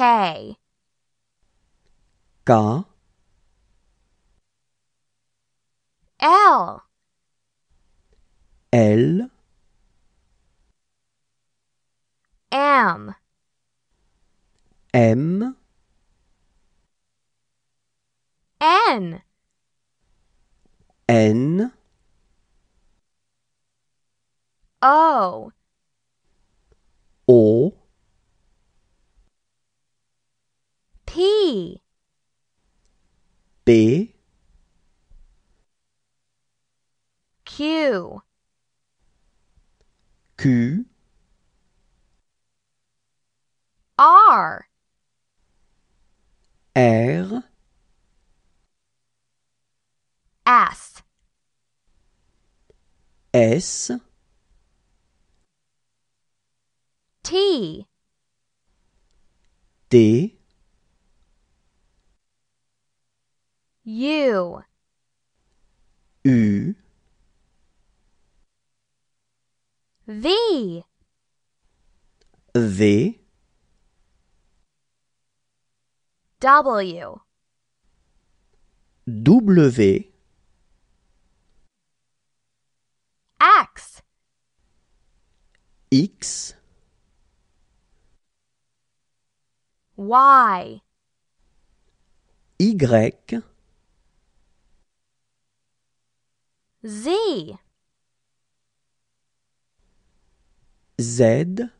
K. M. N. N. O. O. Q Q R R S S T D U U The. The. W. Z